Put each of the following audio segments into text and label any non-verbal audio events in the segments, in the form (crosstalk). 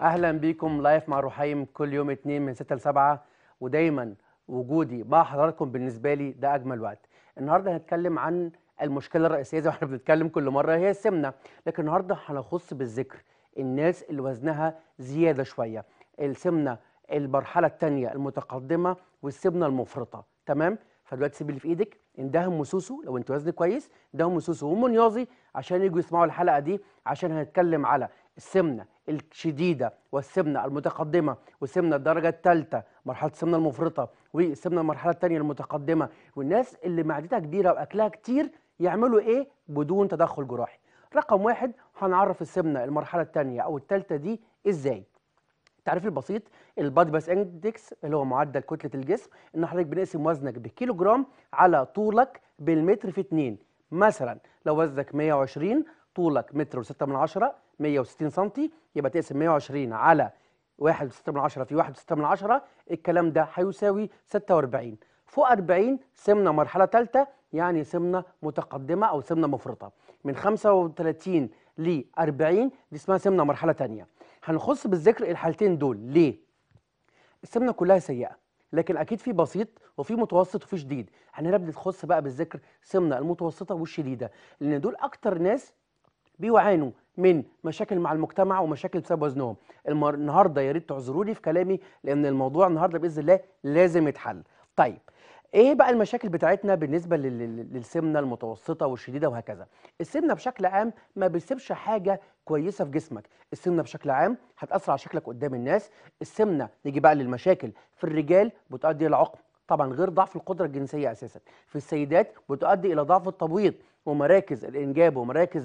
اهلا بيكم لايف مع رحيم كل يوم اتنين من ستة لسبعة ودايما وجودي مع حضراتكم بالنسبه لي ده اجمل وقت النهارده هنتكلم عن المشكله الرئيسيه زي ما احنا بنتكلم كل مره هي السمنه لكن النهارده هنخص بالذكر الناس اللي وزنها زياده شويه السمنه المرحله الثانيه المتقدمه والسمنه المفرطه تمام فدلوقتي سيب اللي في ايدك اندهم وسوسو لو انت وزنك كويس اندهم وسوسو ومنيازي عشان يجوا يسمعوا الحلقه دي عشان هنتكلم على السمنه الشديده والسمنه المتقدمه وسمنه الدرجه الثالثه مرحله السمنه المفرطه والسمنه المرحله الثانيه المتقدمه والناس اللي معدتها كبيره واكلها كتير يعملوا ايه بدون تدخل جراحي رقم واحد هنعرف السمنه المرحله الثانيه او الثالثه دي ازاي التعريف البسيط البادي باس اندكس اللي هو معدل كتله الجسم ان حضرتك بنقسم وزنك بالكيلو جرام على طولك بالمتر في اتنين مثلا لو وزنك 120 طولك متر و6 من عشرة 160 سم يبقى تقسم 120 على 1.6 في 1.6 الكلام ده هيساوي 46 فوق 40 سمنة مرحلة ثالثة يعني سمنة متقدمة أو سمنة مفرطة من 35 ل 40 دي اسمها سمنة مرحلة ثانية هنخص بالذكر الحالتين دول ليه؟ السمنة كلها سيئة لكن أكيد في بسيط وفي متوسط وفي شديد هنبدأ نخص بقى بالذكر سمنة المتوسطة والشديدة لأن دول أكتر ناس بيعانوا من مشاكل مع المجتمع ومشاكل بسبب وزنهم المر... النهارده يا ريت تعذروني في كلامي لان الموضوع النهارده باذن الله لازم يتحل طيب ايه بقى المشاكل بتاعتنا بالنسبه للسمنه المتوسطه والشديده وهكذا السمنه بشكل عام ما بتسيبش حاجه كويسه في جسمك السمنه بشكل عام هتاثر على شكلك قدام الناس السمنه نيجي بقى للمشاكل في الرجال بتؤدي للعقم طبعا غير ضعف القدرة الجنسية أساسا في السيدات بتؤدي إلى ضعف التبويض ومراكز الإنجاب ومراكز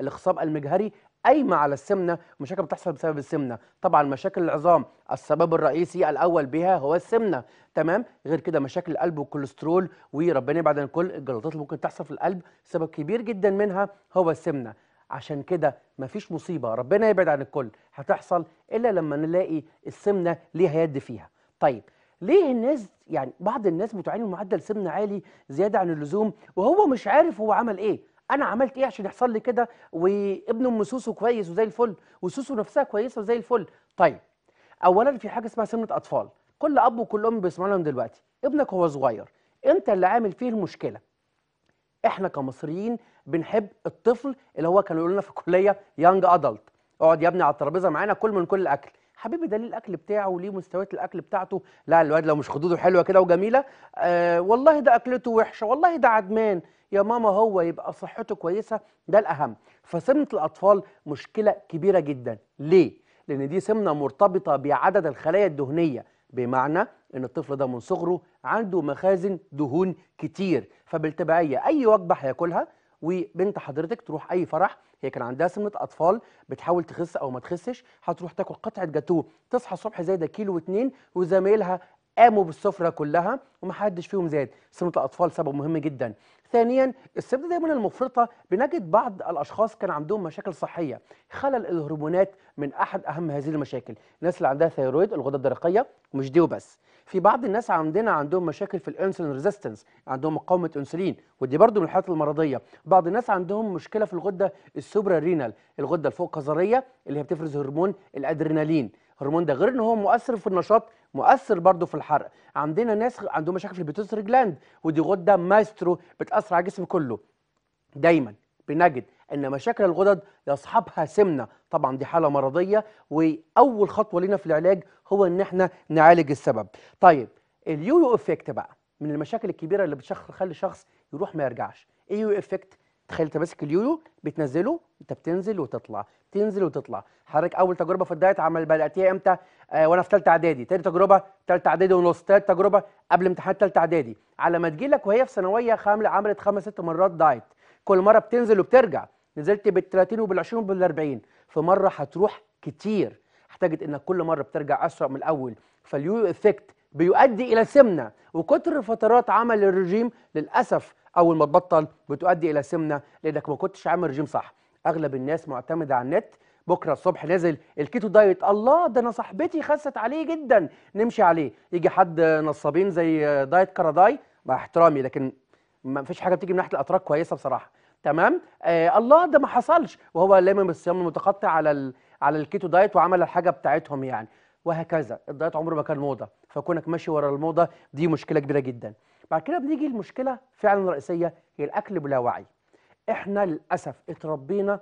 الإخصاب المجهري قايمة على السمنة مشاكل بتحصل بسبب السمنة طبعا مشاكل العظام السبب الرئيسي الأول بها هو السمنة تمام غير كده مشاكل القلب والكوليسترول وربنا يبعد عن كل الجلطات اللي ممكن تحصل في القلب سبب كبير جدا منها هو السمنة عشان كده مفيش مصيبة ربنا يبعد عن الكل هتحصل إلا لما نلاقي السمنة ليها يد فيها طيب ليه الناس يعني بعض الناس بتعاني من معدل سمنه عالي زياده عن اللزوم وهو مش عارف هو عمل ايه انا عملت ايه عشان يحصل لي كده وابن ام سوسو كويس وزي الفل وسوسو نفسها كويسه وزي الفل طيب اولا في حاجه اسمها سمنه اطفال كل اب وكل ام بيسمع لهم دلوقتي ابنك هو صغير انت اللي عامل فيه المشكله احنا كمصريين بنحب الطفل اللي هو كانوا يقولنا في الكليه يانج ادلت اقعد يا ابني على الترابيزه معانا كل من كل الاكل حبيبي ده ليه الاكل بتاعه وليه مستويات الاكل بتاعته لا الواد لو مش خدوده حلوه كده وجميله آه والله ده اكلته وحشه والله ده عدمان يا ماما هو يبقى صحته كويسه ده الاهم فسمنه الاطفال مشكله كبيره جدا ليه لان دي سمنه مرتبطه بعدد الخلايا الدهنيه بمعنى ان الطفل ده من صغره عنده مخازن دهون كتير فبالتبعيه اي وجبه هياكلها وبنت حضرتك تروح اي فرح هي كان عندها سمنه اطفال بتحاول تخس او ما تخسش هتروح تاكل قطعه جاتوه تصحى الصبح زايده كيلو واتنين وزمايلها قاموا بالسفره كلها ومحدش فيهم زاد سمنه الاطفال سبب مهم جدا ثانيا السبت دايما المفرطه بنجد بعض الاشخاص كان عندهم مشاكل صحيه خلل الهرمونات من احد اهم هذه المشاكل الناس اللي عندها ثيرويد الغده الدرقيه مش دي وبس في بعض الناس عندنا عندهم مشاكل في الانسولين ريزيستنس عندهم مقاومه انسولين ودي برضو من الحالات المرضيه بعض الناس عندهم مشكله في الغده السوبرا رينال الغده الفوق قذريه اللي هي بتفرز هرمون الادرينالين هرمون ده غير ان هو مؤثر في النشاط مؤثر برضه في الحرق عندنا ناس عندهم مشاكل في البيتوسر جلاند ودي غده مايسترو بتاثر على الجسم كله دايما بنجد ان مشاكل الغدد يصحبها سمنه طبعا دي حاله مرضيه واول خطوه لنا في العلاج هو ان احنا نعالج السبب طيب اليو افكت بقى من المشاكل الكبيره اللي بتخلي شخص يروح ما يرجعش ايه يو افكت تخيل انت ماسك اليويو بتنزله انت بتنزل وتطلع تنزل وتطلع حضرتك اول تجربه في الدايت عمل بداتيها امتى آه وانا في ثالثه اعدادي ثاني تجربه ثالثه اعدادي ونص ثالث تجربه قبل امتحان ثالثه اعدادي على ما تجي لك وهي في ثانويه خامل عملت خمس ست مرات دايت كل مره بتنزل وبترجع نزلت بال 30 وبال 20 وبال 40 في مره هتروح كتير احتاجت انك كل مره بترجع اسرع من الاول فاليويو افكت بيؤدي الى سمنه وكتر فترات عمل الرجيم للاسف اول ما تبطل بتؤدي الى سمنه لانك ما كنتش عامل رجيم صح اغلب الناس معتمده على النت بكره الصبح نازل الكيتو دايت الله ده انا صاحبتي خست عليه جدا نمشي عليه يجي حد نصابين زي دايت كاراداي مع احترامي لكن ما فيش حاجه بتيجي من ناحيه الاتراك كويسه بصراحه تمام آه الله ده ما حصلش وهو لامم الصيام المتقطع على ال... على الكيتو دايت وعمل الحاجه بتاعتهم يعني وهكذا الدايت عمره ما كان موضه فكونك ماشي ورا الموضه دي مشكله كبيره جدا بعد كده بنيجي المشكلة فعلا رئيسية هي الأكل بلا وعي إحنا للأسف اتربينا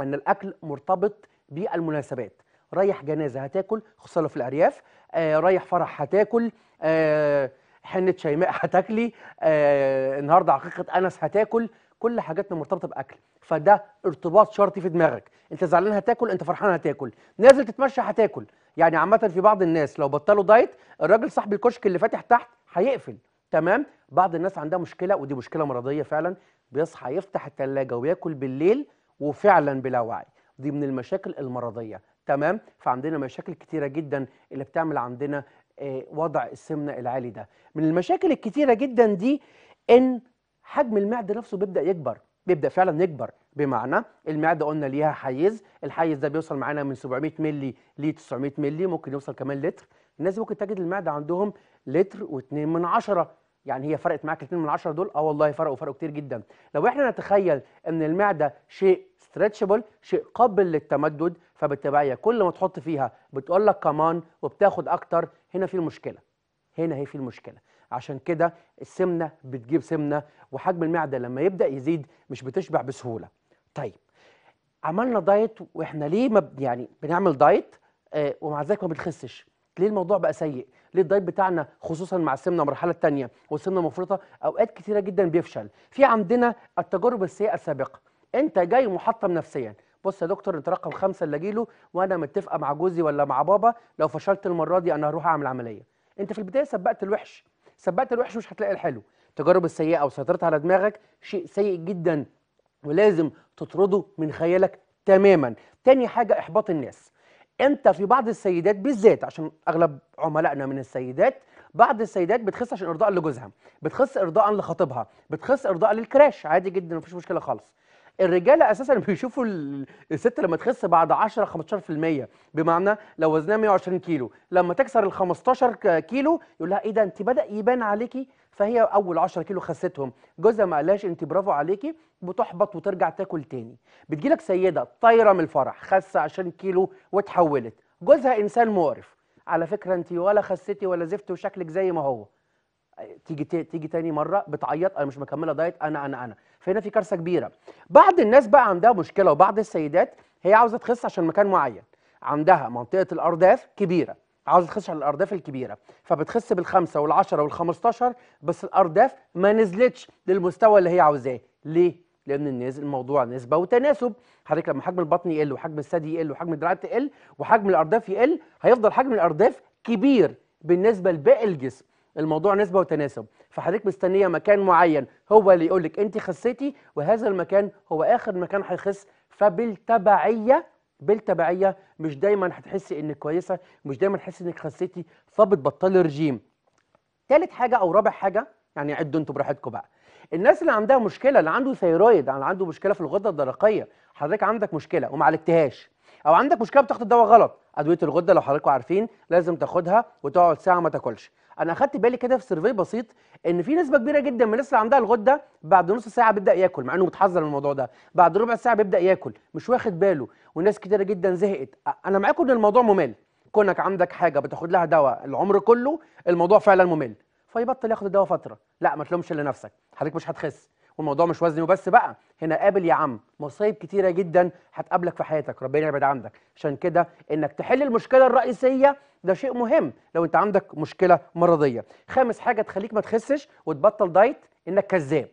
أن الأكل مرتبط بالمناسبات رايح جنازة هتاكل خصوصا في الأرياف آه رايح فرح هتاكل آه حنة شيماء (laughs) هتاكلي آه النهاردة عقيقة أنس هتاكل كل حاجاتنا مرتبطة بأكل فده ارتباط شرطي في دماغك انت زعلان هتاكل انت فرحان هتاكل نازل تتمشى هتاكل يعني عامة في بعض الناس لو بطلوا دايت الراجل صاحب الكشك اللي فاتح تحت هيقفل تمام بعض الناس عندها مشكله ودي مشكله مرضيه فعلا بيصحى يفتح الثلاجه وياكل بالليل وفعلا بلا وعي دي من المشاكل المرضيه تمام فعندنا مشاكل كتيره جدا اللي بتعمل عندنا آه، وضع السمنه العالي ده من المشاكل الكتيره جدا دي ان حجم المعده نفسه بيبدا يكبر بيبدا فعلا يكبر بمعنى المعده قلنا ليها حيز الحيز ده بيوصل معانا من 700 مللي ل 900 مللي ممكن يوصل كمان لتر الناس ممكن تجد المعده عندهم لتر و2 من عشرة يعني هي فرقت معاك 2 من 10 دول اه والله فرقوا فرقوا كتير جدا لو احنا نتخيل ان المعده شيء ستريتشبل شيء قابل للتمدد فبالتبعيه كل ما تحط فيها بتقول لك كمان وبتاخد اكتر هنا في المشكله هنا هي في المشكله عشان كده السمنه بتجيب سمنه وحجم المعده لما يبدا يزيد مش بتشبع بسهوله طيب عملنا دايت واحنا ليه ما يعني بنعمل دايت آه، ومع ذلك ما بتخسش ليه الموضوع بقى سيء الدايت بتاعنا خصوصا مع السمنه المرحله الثانيه والسمنه المفرطه اوقات كثيره جدا بيفشل في عندنا التجارب السيئه السابقه انت جاي محطم نفسيا بص يا دكتور انت رقم خمسه اللي له وانا متفقه مع جوزي ولا مع بابا لو فشلت المره دي انا هروح اعمل عمليه انت في البدايه سبقت الوحش سبقت الوحش مش هتلاقي الحلو التجارب السيئه سيطرت على دماغك شيء سيء جدا ولازم تطرده من خيالك تماما تاني حاجه احباط الناس انت في بعض السيدات بالذات عشان اغلب عملائنا من السيدات بعض السيدات بتخس عشان ارضاء لجوزها بتخس ارضاء لخطيبها بتخس ارضاء للكراش عادي جدا مفيش مشكله خالص الرجاله اساسا (laughs) بيشوفوا الست لما تخس بعد 10 15% بمعنى لو وزنها 120 كيلو لما تكسر ال 15 كيلو يقول لها ايه ده انت بدا يبان عليكي فهي اول 10 كيلو خستهم جوزها ما قالهاش انت برافو عليكي بتحبط وترجع تاكل تاني بتجيلك سيده طايره من الفرح خس 20 كيلو وتحولت جوزها انسان مقرف على فكره انت ولا خستي ولا زفتي وشكلك زي ما هو تيجي تيجي تاني مره بتعيط انا مش مكمله دايت انا انا انا فهنا في كارثه كبيره بعض الناس بقى عندها مشكله وبعض السيدات هي عاوزه تخس عشان مكان معين عندها منطقه الارداف كبيره عاوز تخش على الارداف الكبيره فبتخس بالخمسه والعشره والخمستاشر بس الارداف ما نزلتش للمستوى اللي هي عاوزاه ليه؟ لان الناس الموضوع نسبه وتناسب حضرتك لما حجم البطن يقل وحجم الثدي يقل وحجم الدراعات تقل وحجم الارداف يقل هيفضل حجم الارداف كبير بالنسبه لباقي الجسم الموضوع نسبه وتناسب فحضرتك مستنيه مكان معين هو اللي يقول لك انت خسيتي وهذا المكان هو اخر مكان هيخس فبالتبعيه بالتبعيه مش دايما هتحسي انك كويسه مش دايما تحسي انك خسيتي فبتبطلي رجيم ثالث حاجه او رابع حاجه يعني عدوا انتوا براحتكم بقى الناس اللي عندها مشكله اللي عنده ثيرويد اللي عنده مشكله في الغده الدرقيه حضرتك عندك مشكله وما عالجتهاش او عندك مشكله بتاخد الدواء غلط ادويه الغده لو حضراتكم عارفين لازم تاخدها وتقعد ساعه ما تاكلش انا اخدت بالي كده في سيرفي بسيط ان في نسبه كبيره جدا من الناس اللي عندها الغده بعد نص ساعه بيبدا ياكل مع انه متحذر من الموضوع ده بعد ربع ساعه بيبدا ياكل مش واخد باله وناس كتيره جدا زهقت انا معاكم ان الموضوع ممل كونك عندك حاجه بتاخد لها دواء العمر كله الموضوع فعلا ممل فيبطل ياخد الدواء فتره لا ما تلومش الا نفسك حضرتك مش هتخس والموضوع مش وزني وبس بقى هنا قابل يا عم مصايب كتيره جدا هتقابلك في حياتك ربنا يبعد عندك عشان كده انك تحل المشكله الرئيسيه ده شيء مهم لو انت عندك مشكله مرضيه خامس حاجه تخليك ما تخسش وتبطل دايت انك كذاب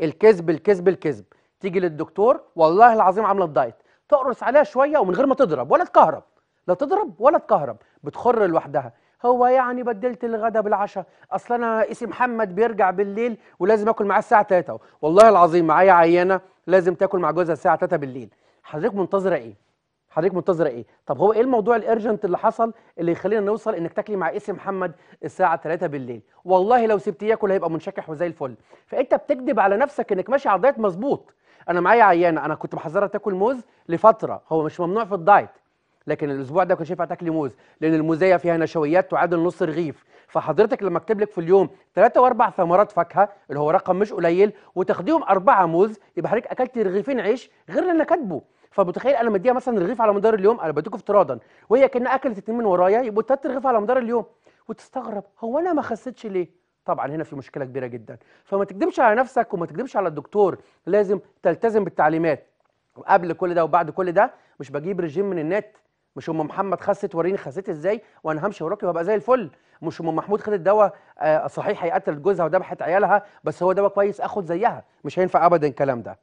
الكذب الكذب الكذب تيجي للدكتور والله العظيم عامله الدايت تقرص عليها شويه ومن غير ما تضرب ولا تكهرب لا تضرب ولا تكهرب بتخر لوحدها هو يعني بدلت الغدا بالعشاء اصل انا اسم محمد بيرجع بالليل ولازم اكل معاه الساعه 3 والله العظيم معايا عيانه لازم تاكل مع جوزها الساعه 3 بالليل حضرتك منتظره ايه حضرتك منتظره ايه طب هو ايه الموضوع الارجنت اللي حصل اللي يخلينا نوصل انك تاكلي مع اسم محمد الساعه 3 بالليل والله لو سبتيه ياكل هيبقى منشكح وزي الفل فانت بتكذب على نفسك انك ماشي على الدايت مظبوط انا معايا عيانه انا كنت محذره تاكل موز لفتره هو مش ممنوع في الدايت لكن الاسبوع ده كنت شايف تاكلي موز لان الموزيه فيها نشويات تعادل نص رغيف فحضرتك لما اكتب لك في اليوم ثلاثة واربع ثمرات فاكهه اللي هو رقم مش قليل وتاخديهم اربعه موز يبقى حضرتك اكلت رغيفين عيش غير اللي انا كاتبه فمتخيل انا مديها مثلا رغيف على مدار اليوم انا بديكوا افتراضا وهي كانها اكلت اثنين من ورايا يبقوا ثلاث رغيف على مدار اليوم وتستغرب هو انا ما خسيتش ليه؟ طبعا هنا في مشكله كبيره جدا فما تكدبش على نفسك وما تكدبش على الدكتور لازم تلتزم بالتعليمات وقبل كل ده وبعد كل ده مش بجيب رجيم من النت مش ام محمد خست وريني خست ازاي وانا همشي وراكي وهبقى زي الفل مش ام محمود خدت دواء آه، صحيح هيقتل جوزها وذبحت عيالها بس هو دواء كويس اخد زيها مش هينفع ابدا الكلام ده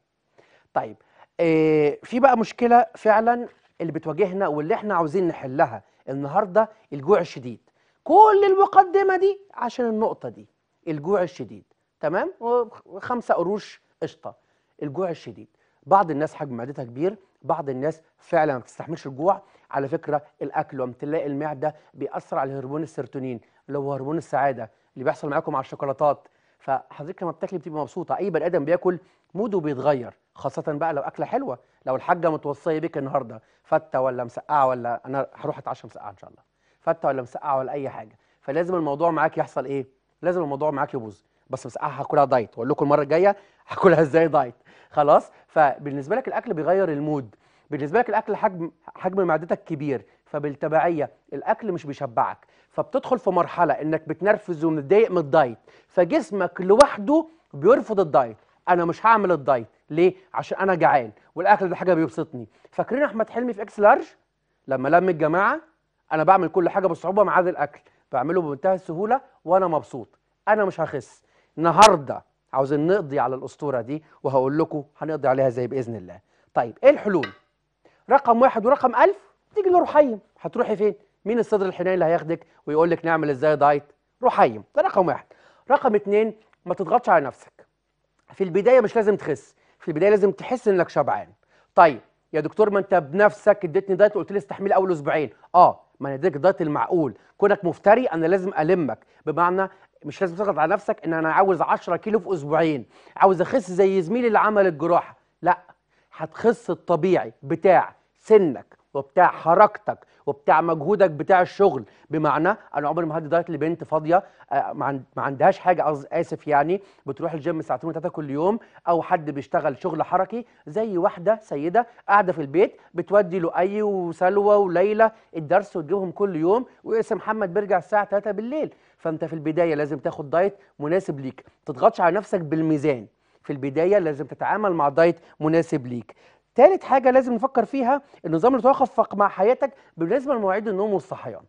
طيب آه في بقى مشكله فعلا اللي بتواجهنا واللي احنا عاوزين نحلها النهارده الجوع الشديد كل المقدمه دي عشان النقطه دي الجوع الشديد تمام وخمسة قروش قشطه الجوع الشديد بعض الناس حجم معدتها كبير بعض الناس فعلا ما بتستحملش الجوع على فكره الاكل وامتلاء المعده بيأثر على هرمون السيروتونين اللي هو هرمون السعاده اللي بيحصل معاكم على الشوكولاتات فحضرتك لما بتاكلي بتبقي مبسوطه اي بني ادم بياكل موده بيتغير خاصه بقى لو اكله حلوه لو الحاجه متوصيه بيك النهارده فته ولا مسقعه ولا انا هروح اتعشى مسقعه ان شاء الله فته ولا مسقعه ولا اي حاجه فلازم الموضوع معاك يحصل ايه لازم الموضوع معاك يبوظ بس بس آه، هاكلها دايت واقول لكم المره الجايه هاكلها ازاي دايت خلاص فبالنسبه لك الاكل بيغير المود بالنسبه لك الاكل حجم حجم معدتك كبير فبالتبعيه الاكل مش بيشبعك فبتدخل في مرحله انك بتنرفز ومتضايق من الدايت فجسمك لوحده بيرفض الدايت انا مش هعمل الدايت ليه عشان انا جعان والاكل ده حاجه بيبسطني فاكرين احمد حلمي في اكس لارج لما لم الجماعه انا بعمل كل حاجه بصعوبه ما عدا الاكل بعمله بمنتهى السهوله وانا مبسوط انا مش هخس النهارده عاوزين نقضي على الاسطوره دي وهقول لكم هنقضي عليها ازاي باذن الله طيب ايه الحلول رقم واحد ورقم ألف تيجي لرحيم هتروحي فين مين الصدر الحنين اللي هياخدك ويقول لك نعمل ازاي دايت رحيم ده رقم واحد رقم اتنين ما تضغطش على نفسك في البدايه مش لازم تخس في البدايه لازم تحس انك شبعان طيب يا دكتور ما انت بنفسك اديتني دايت وقلت لي استحمل اول اسبوعين اه ما انا اديتك دايت المعقول كونك مفتري انا لازم المك بمعنى مش لازم تضغط على نفسك ان انا عاوز 10 كيلو في اسبوعين عاوز اخس زي زميلي اللي عمل الجراحه لا هتخس الطبيعي بتاع سنك وبتاع حركتك وبتاع مجهودك بتاع الشغل بمعنى انا عمري ما هدي دايت لبنت فاضيه آه، ما عندهاش حاجه اسف يعني بتروح الجيم ساعتين وثلاثه كل يوم او حد بيشتغل شغل حركي زي واحده سيده قاعده في البيت بتودي لؤي وسلوى وليلى الدرس وتجيبهم كل يوم واسم محمد بيرجع الساعه 3 بالليل فانت في البدايه لازم تاخد دايت مناسب ليك ما تضغطش على نفسك بالميزان في البدايه لازم تتعامل مع دايت مناسب ليك تالت حاجه لازم نفكر فيها النظام اللي توافق مع حياتك بالنسبه لمواعيد النوم والصحيان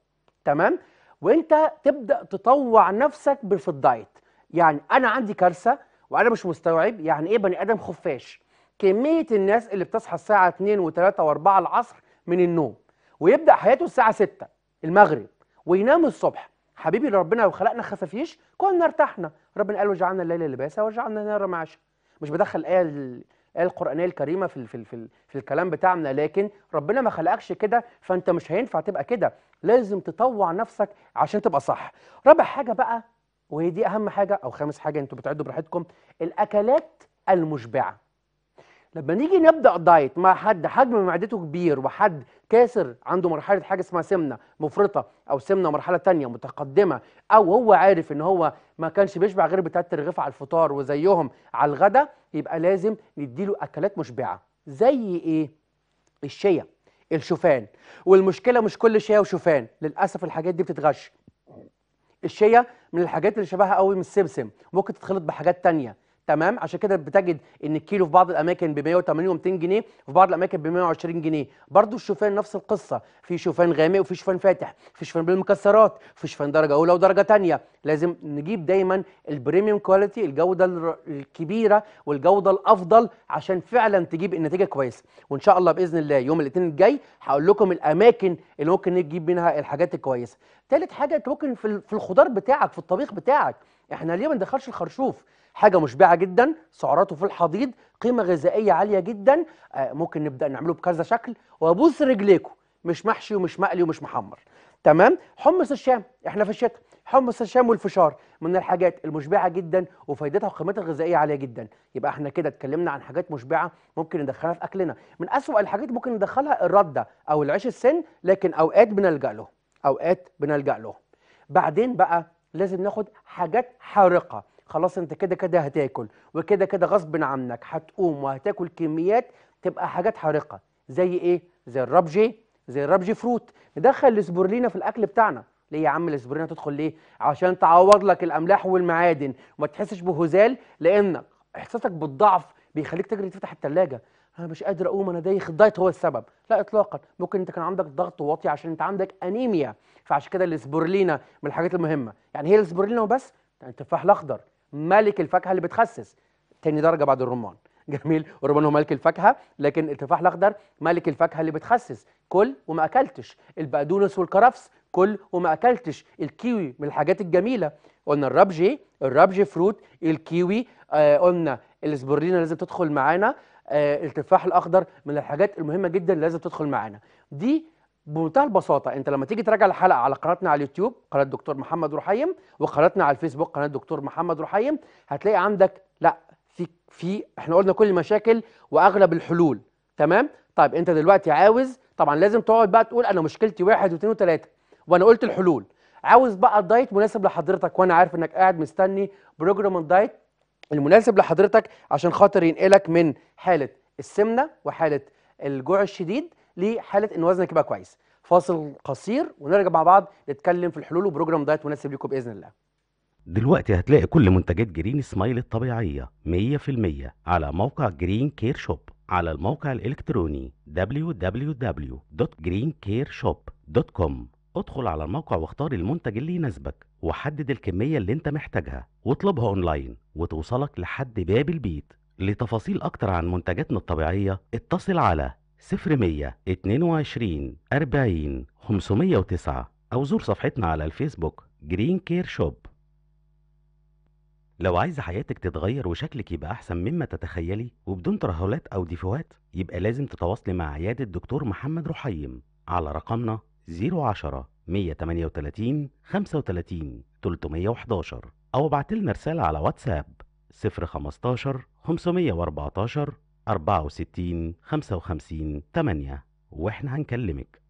تمام وانت تبدا تطوع نفسك في الدايت يعني انا عندي كارثه وانا مش مستوعب يعني ايه بني ادم خفاش كميه الناس اللي بتصحى الساعه 2 و3 و4 العصر من النوم ويبدا حياته الساعه 6 المغرب وينام الصبح حبيبي ربنا لو خلقنا خفافيش كنا ارتحنا ربنا قال وجعلنا الليل لباسا وجعلنا النهار معاشا مش بدخل الايه الايه القرانيه الكريمه في في في, في الكلام بتاعنا لكن ربنا ما خلقكش كده فانت مش هينفع تبقى كده لازم تطوع نفسك عشان تبقى صح رابع حاجه بقى وهي دي اهم حاجه او خامس حاجه انتوا بتعدوا براحتكم الاكلات المشبعه لما نيجي نبدا دايت مع حد حجم معدته كبير وحد كاسر عنده مرحله حاجه اسمها سمنه مفرطه او سمنه مرحله تانية متقدمه او هو عارف ان هو ما كانش بيشبع غير بتلات الرغيف على الفطار وزيهم على الغدا يبقى لازم نديله اكلات مشبعه زي ايه الشيا الشوفان والمشكله مش كل شيا وشوفان للاسف الحاجات دي بتتغش الشيا من الحاجات اللي شبهها قوي من السمسم ممكن تتخلط بحاجات تانية تمام عشان كده بتجد ان الكيلو في بعض الاماكن ب 180 و200 جنيه وفي بعض الاماكن ب 120 جنيه برضو الشوفان نفس القصه في شوفان غامق وفي شوفان فاتح في شوفان بالمكسرات في شوفان درجه اولى ودرجه ثانيه لازم نجيب دايما البريميوم كواليتي الجوده الكبيره والجوده الافضل عشان فعلا تجيب النتيجه كويسه وان شاء الله باذن الله يوم الاثنين الجاي هقول لكم الاماكن اللي ممكن نجيب منها الحاجات الكويسه ثالث حاجه ممكن في الخضار بتاعك في الطبيخ بتاعك احنا ليه ما ندخلش الخرشوف حاجه مشبعه جدا سعراته في الحضيض قيمه غذائيه عاليه جدا آه، ممكن نبدا نعمله بكذا شكل وابوس رجليكو مش محشي ومش مقلي ومش محمر تمام حمص الشام احنا في الشتاء حمص الشام والفشار من الحاجات المشبعه جدا وفائدتها وقيمتها الغذائيه عاليه جدا يبقى احنا كده اتكلمنا عن حاجات مشبعه ممكن ندخلها في اكلنا من اسوأ الحاجات ممكن ندخلها الرده او العيش السن لكن اوقات بنلجا له اوقات بنلجا له بعدين بقى لازم ناخد حاجات حارقه خلاص انت كده كده هتاكل وكده كده غصب عنك هتقوم وهتاكل كميات تبقى حاجات حارقه زي ايه زي الربجي زي الربجي فروت ندخل الاسبرلينا في الاكل بتاعنا ليه يا عم الاسبرلينا تدخل ليه عشان تعوض لك الاملاح والمعادن وما تحسش بهزال لانك احساسك بالضعف بيخليك تجري تفتح الثلاجه انا مش قادر اقوم انا دايخ الدايت هو السبب لا اطلاقا ممكن انت كان عندك ضغط واطي عشان انت عندك انيميا فعشان كده الاسبرلينا من الحاجات المهمه يعني هي الاسبرلينا وبس يعني التفاح الاخضر ملك الفاكهه اللي بتخسس تاني درجه بعد الرمان (laughs) جميل الرمان هو ملك الفاكهه لكن التفاح الاخضر ملك الفاكهه اللي بتخسس كل وما اكلتش البقدونس والكرفس كل وما اكلتش الكيوي من الحاجات الجميله قلنا الربجي الربجي فروت الكيوي آه قلنا الاسبرلينا لازم تدخل معانا آه التفاح الاخضر من الحاجات المهمه جدا لازم تدخل معانا دي بمنتهى البساطه انت لما تيجي تراجع الحلقه على قناتنا على اليوتيوب قناه دكتور محمد رحيم وقناتنا على الفيسبوك قناه دكتور محمد رحيم هتلاقي عندك لا في في احنا قلنا كل المشاكل واغلب الحلول تمام طيب انت دلوقتي عاوز طبعا لازم تقعد بقى تقول انا مشكلتي واحد واثنين وثلاثه وانا قلت الحلول عاوز بقى الدايت مناسب لحضرتك وانا عارف انك قاعد مستني بروجرام الدايت المناسب لحضرتك عشان خاطر ينقلك من حاله السمنه وحاله الجوع الشديد لحاله ان وزنك يبقى كويس فاصل قصير ونرجع مع بعض نتكلم في الحلول وبروجرام دايت مناسب لكم باذن الله دلوقتي هتلاقي كل منتجات جرين سمايل الطبيعيه 100% على موقع جرين كير شوب على الموقع الالكتروني www.greencareshop.com ادخل على الموقع واختار المنتج اللي يناسبك وحدد الكميه اللي انت محتاجها واطلبها اونلاين وتوصلك لحد باب البيت لتفاصيل اكتر عن منتجاتنا الطبيعيه اتصل على صفر مية اتنين وعشرين أربعين خمسمية وتسعة أو زور صفحتنا على الفيسبوك جرين كير شوب لو عايزة حياتك تتغير وشكلك يبقى أحسن مما تتخيلي وبدون ترهلات أو ديفوهات يبقى لازم تتواصلي مع عيادة دكتور محمد رحيم على رقمنا 010 138 35 311 أو ابعت لنا رسالة على واتساب 015 514 64 55 8 واحنا هنكلمك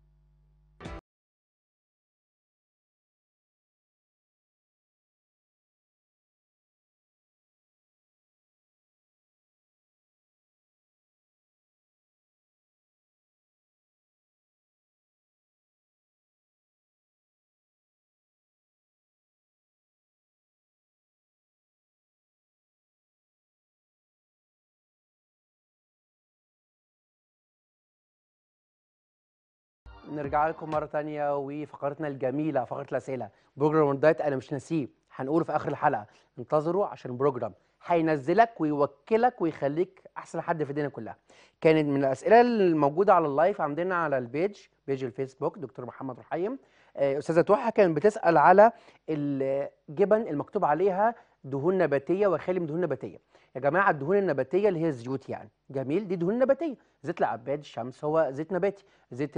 نرجع لكم مره تانية وفقرتنا الجميله فقره الاسئله بروجرام دايت انا مش ناسيه هنقوله في اخر الحلقه انتظروا عشان بروجرام هينزلك ويوكلك ويخليك احسن حد في الدنيا كلها كانت من الاسئله الموجوده على اللايف عندنا على البيج بيج الفيسبوك دكتور محمد رحيم آه، استاذه توحى كانت بتسال على الجبن المكتوب عليها دهون نباتيه وخالي من دهون نباتيه يا جماعه الدهون النباتيه اللي هي الزيوت يعني جميل دي دهون نباتيه زيت العباد الشمس هو زيت نباتي زيت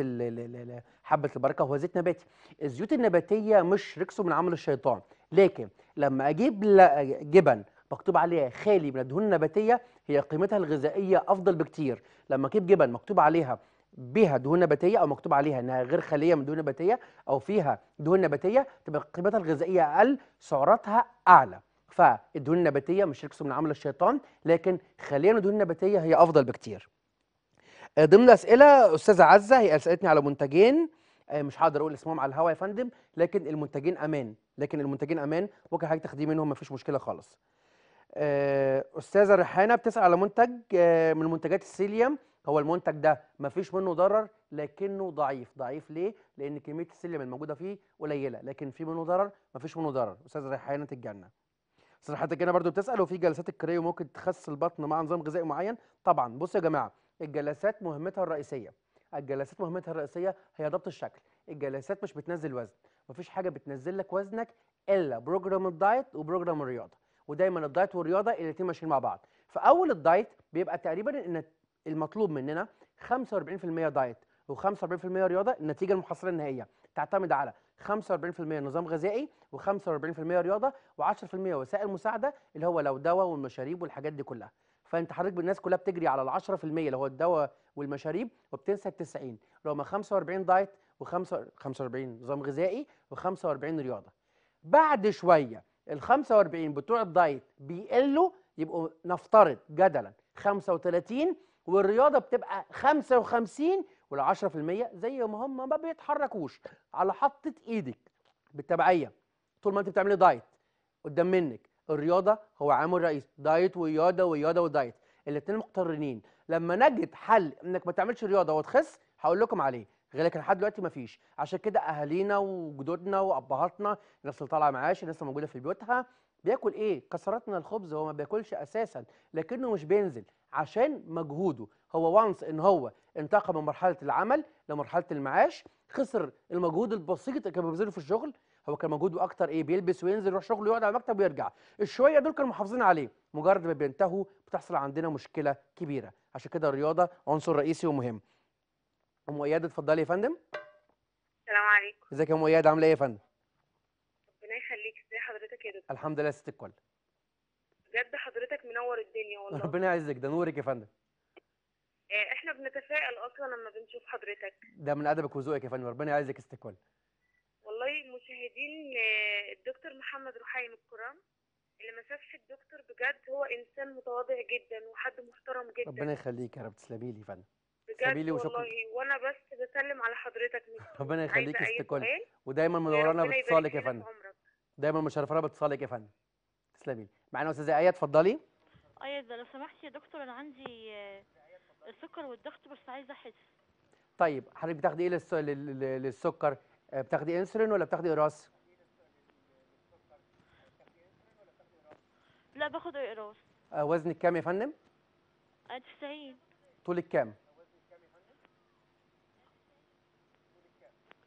حبه البركه هو زيت نباتي الزيوت النباتيه مش ركسه من عمل الشيطان لكن لما اجيب جبن مكتوب عليها خالي من الدهون النباتيه هي قيمتها الغذائيه افضل بكتير لما اجيب جبن مكتوب عليها بها دهون نباتيه او مكتوب عليها انها غير خاليه من دهون نباتيه او فيها دهون نباتيه تبقى قيمتها الغذائيه اقل سعراتها اعلى فالدهون النباتيه مش يكسب من عمل الشيطان لكن خلينا الدهون النباتيه هي افضل بكتير آه، ضمن الاسئله استاذه عزه هي سالتني على منتجين آه، مش هقدر اقول اسمهم على الهوا يا فندم لكن المنتجين امان لكن المنتجين امان ممكن حضرتك تاخديه منهم مفيش مشكله خالص آه، استاذه ريحانه بتسال على منتج من منتجات السيليوم هو المنتج ده مفيش منه ضرر لكنه ضعيف ضعيف ليه لان كميه السيليوم الموجوده فيه قليله لكن في منه ضرر مفيش منه ضرر استاذه ريحانه الجنه صراحتك هنا برضو بتسال وفي جلسات الكريو ممكن تخس البطن مع نظام غذائي معين طبعا بصوا يا جماعه الجلسات مهمتها الرئيسيه الجلسات مهمتها الرئيسيه هي ضبط الشكل الجلسات مش بتنزل وزن مفيش حاجه بتنزل لك وزنك الا بروجرام الدايت وبروجرام الرياضه ودايما الدايت والرياضه الاثنين ماشيين مع بعض فاول الدايت بيبقى تقريبا ان المطلوب مننا 45% دايت و45% رياضه النتيجه المحصله النهائيه تعتمد على 45% نظام غذائي و45% رياضه و10% وسائل مساعده اللي هو لو دواء والمشاريب والحاجات دي كلها فانت حضرتك الناس كلها بتجري على ال 10% اللي هو الدواء والمشاريب وبتنسى ال 90 اللي هم 45 دايت و45 نظام غذائي و45 رياضه بعد شويه ال 45 بتوع الدايت بيقلوا يبقوا نفترض جدلا 35 والرياضه بتبقى 55 وال 10% زي ما هم ما بيتحركوش على حطة ايدك بالتبعية طول ما انت بتعملي دايت قدام منك الرياضة هو عامل رئيسي دايت ورياضة ورياضة ودايت الاثنين مقترنين لما نجد حل انك ما تعملش رياضة وتخس هقول لكم عليه غير لكن لحد دلوقتي مفيش عشان كده اهالينا وجدودنا وابهاتنا الناس اللي طالعه معاش الناس موجوده في بيوتها بياكل ايه كسرات من الخبز هو ما بياكلش اساسا لكنه مش بينزل عشان مجهوده هو وانس ان هو انتقل من مرحله العمل لمرحله المعاش خسر المجهود البسيط اللي كان بيبذله في الشغل هو كان مجهوده اكتر ايه بيلبس وينزل يروح شغله يقعد على المكتب ويرجع الشويه دول كانوا محافظين عليه مجرد ما بينتهوا بتحصل عندنا مشكله كبيره عشان كده الرياضه عنصر رئيسي ومهم ام اياد اتفضلي يا فندم السلام عليكم ازيك يا ام اياد عامله ايه يا فندم ربنا يخليك ازي حضرتك يا دكتور الحمد لله ست الكل بجد حضرتك منور الدنيا والله ربنا يعزك ده نورك يا فندم آه، احنا بنتفائل اصلا لما بنشوف حضرتك ده من ادبك وذوقك يا فندم ربنا يعزك استقبال والله مشاهدين آه، الدكتور محمد رحيم الكرام اللي ما شافش الدكتور بجد هو انسان متواضع جدا وحد محترم جدا ربنا يخليك يا رب تسلمي لي يا فندم بجد والله وانا بس بسلم على حضرتك ربنا يخليك استقبال ودايما منورانا باتصالك يا فندم دايما مشرفانا باتصالك يا فندم تسلمي لي معانا استاذه ايه اتفضلي ايه ده لو سمحتي يا دكتور انا عندي آه، السكر والضغط بس عايزه احس طيب حضرتك بتاخدي ايه للسكر آه، بتاخدي انسولين ولا بتاخدي اقراص لا باخد اقراص آه، وزنك كام يا فندم 90 طولك كام